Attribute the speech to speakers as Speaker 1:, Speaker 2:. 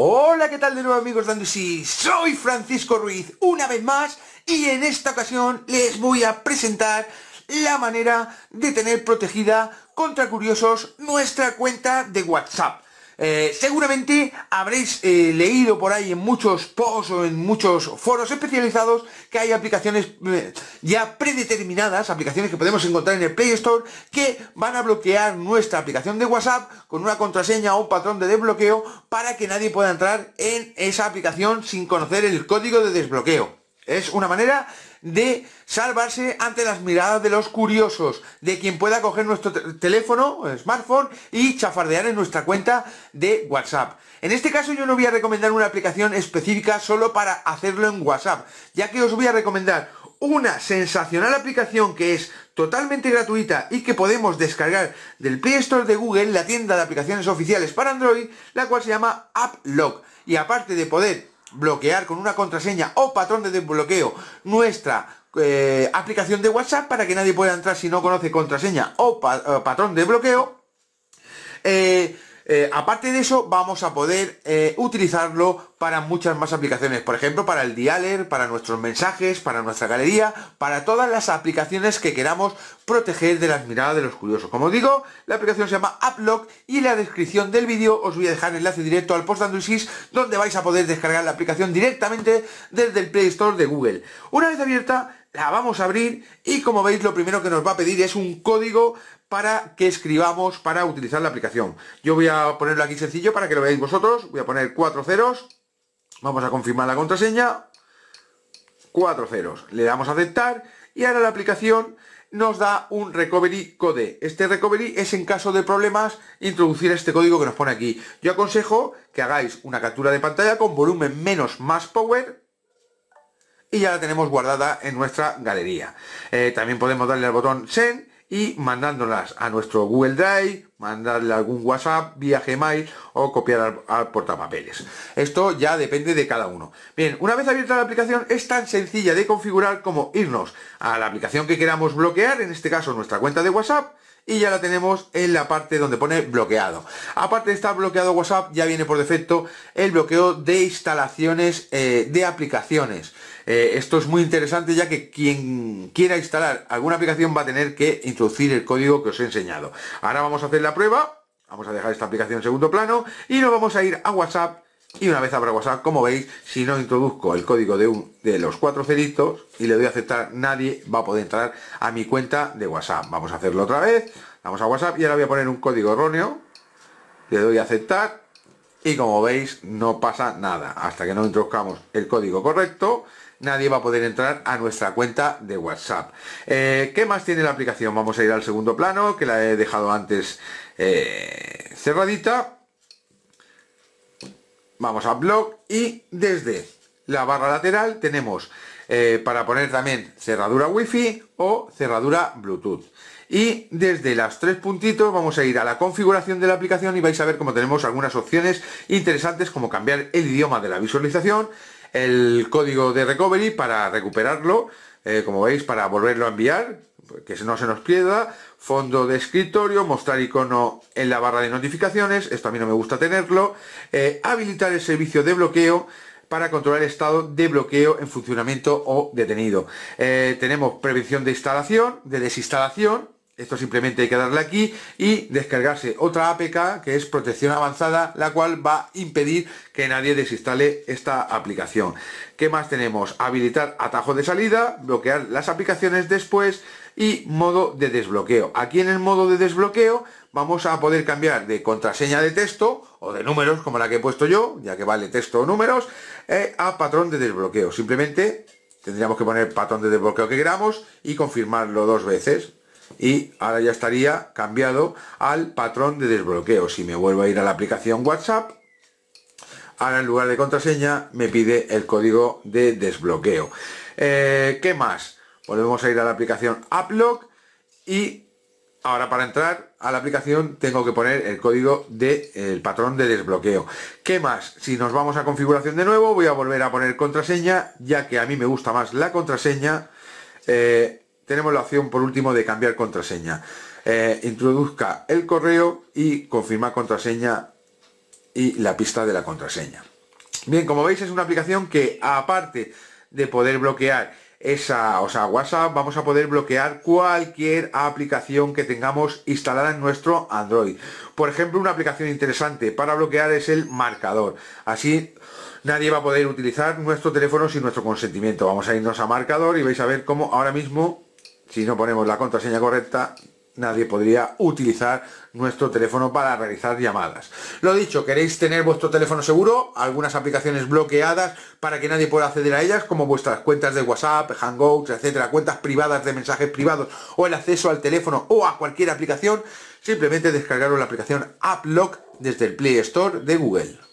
Speaker 1: Hola, ¿qué tal de nuevo amigos de Andusí? Soy Francisco Ruiz una vez más y en esta ocasión les voy a presentar la manera de tener protegida contra curiosos nuestra cuenta de WhatsApp. Eh, seguramente habréis eh, leído por ahí en muchos posts o en muchos foros especializados que hay aplicaciones eh, ya predeterminadas, aplicaciones que podemos encontrar en el Play Store, que van a bloquear nuestra aplicación de WhatsApp con una contraseña o un patrón de desbloqueo para que nadie pueda entrar en esa aplicación sin conocer el código de desbloqueo. Es una manera de salvarse ante las miradas de los curiosos, de quien pueda coger nuestro teléfono, smartphone y chafardear en nuestra cuenta de WhatsApp. En este caso yo no voy a recomendar una aplicación específica solo para hacerlo en WhatsApp, ya que os voy a recomendar una sensacional aplicación que es totalmente gratuita y que podemos descargar del Play Store de Google, la tienda de aplicaciones oficiales para Android, la cual se llama AppLock. Y aparte de poder bloquear con una contraseña o patrón de desbloqueo nuestra eh, aplicación de WhatsApp para que nadie pueda entrar si no conoce contraseña o eh, patrón de bloqueo. Eh, eh, aparte de eso, vamos a poder eh, utilizarlo para muchas más aplicaciones. Por ejemplo, para el dialer, para nuestros mensajes, para nuestra galería, para todas las aplicaciones que queramos proteger de las miradas de los curiosos. Como digo, la aplicación se llama AppLock y en la descripción del vídeo os voy a dejar enlace directo al post Android donde vais a poder descargar la aplicación directamente desde el Play Store de Google. Una vez abierta, la vamos a abrir y como veis lo primero que nos va a pedir es un código para que escribamos para utilizar la aplicación. Yo voy a ponerlo aquí sencillo para que lo veáis vosotros. Voy a poner cuatro ceros. Vamos a confirmar la contraseña. Cuatro ceros. Le damos a aceptar y ahora la aplicación nos da un recovery code. Este recovery es en caso de problemas introducir este código que nos pone aquí. Yo aconsejo que hagáis una captura de pantalla con volumen menos más power y ya la tenemos guardada en nuestra galería. Eh, también podemos darle al botón send y mandándolas a nuestro Google Drive, mandarle algún WhatsApp, vía Gmail o copiar al, al, portapapeles. Esto ya depende de cada uno. Bien, una vez abierta la aplicación es tan sencilla de configurar como irnos a la aplicación que queramos bloquear, en este caso nuestra cuenta de WhatsApp, y ya la tenemos en la parte donde pone bloqueado. Aparte de estar bloqueado WhatsApp, ya viene por defecto el bloqueo de instalaciones eh, de aplicaciones. Eh, esto es muy interesante ya que quien quiera instalar alguna aplicación va a tener que introducir el código que os he enseñado. Ahora vamos a hacer la prueba. Vamos a dejar esta aplicación en segundo plano y nos vamos a ir a WhatsApp y una vez abra WhatsApp, como veis, si no introduzco el código de, los cuatro ceritos y le doy a aceptar, nadie va a poder entrar a mi cuenta de WhatsApp. Vamos a hacerlo otra vez, vamos a WhatsApp y ahora voy a poner un código erróneo, le doy a aceptar y como veis no pasa nada. Hasta que no introduzcamos el código correcto, nadie va a poder entrar a nuestra cuenta de WhatsApp. Eh, ¿Qué más tiene la aplicación? Vamos a ir al segundo plano, que la he dejado antes eh, cerradita vamos a blog y desde la barra lateral tenemos eh, para poner también cerradura wifi o cerradura bluetooth y desde las tres puntitos vamos a ir a la configuración de la aplicación y vais a ver cómo tenemos algunas opciones interesantes como cambiar el idioma de la visualización el código de recovery para recuperarlo eh, como veis, para volverlo a enviar, que no se nos pierda, fondo de escritorio, mostrar icono en la barra de notificaciones, esto a mí no me gusta tenerlo, eh, habilitar el servicio de bloqueo, para controlar el estado de bloqueo en funcionamiento o detenido. Eh, tenemos prevención de instalación, de desinstalación, esto simplemente hay que darle aquí y descargarse otra APK que es protección avanzada, la cual va a impedir que nadie desinstale esta aplicación. ¿Qué más tenemos? Habilitar atajo de salida, bloquear las aplicaciones después y modo de desbloqueo. Aquí en el modo de desbloqueo vamos a poder cambiar de contraseña de texto o de números como la que he puesto yo, ya que vale texto o números, eh, a patrón de desbloqueo. Simplemente tendríamos que poner patrón de desbloqueo que queramos y confirmarlo dos veces y ahora ya estaría cambiado al patrón de desbloqueo. Si me vuelvo a ir a la aplicación WhatsApp, ahora en lugar de contraseña me pide el código de desbloqueo. Eh, ¿Qué más? Volvemos a ir a la aplicación applog y ahora para entrar a la aplicación tengo que poner el código del patrón de desbloqueo. ¿Qué más? Si nos vamos a configuración de nuevo, voy a volver a poner contraseña, ya que a mí me gusta más la contraseña. Eh, tenemos la opción por último de cambiar contraseña. Eh, introduzca el correo y confirma contraseña y la pista de la contraseña. Bien, como veis es una aplicación que aparte de poder bloquear esa, o sea, WhatsApp, vamos a poder bloquear cualquier aplicación que tengamos instalada en nuestro Android. Por ejemplo, una aplicación interesante para bloquear es el marcador. Así nadie va a poder utilizar nuestro teléfono sin nuestro consentimiento. Vamos a irnos a marcador y vais a ver cómo ahora mismo si no ponemos la contraseña correcta, nadie podría utilizar nuestro teléfono para realizar llamadas. Lo dicho, queréis tener vuestro teléfono seguro, algunas aplicaciones bloqueadas para que nadie pueda acceder a ellas, como vuestras cuentas de WhatsApp, Hangouts, etcétera, cuentas privadas de mensajes privados o el acceso al teléfono o a cualquier aplicación, simplemente descargaros la aplicación AppLock desde el Play Store de Google.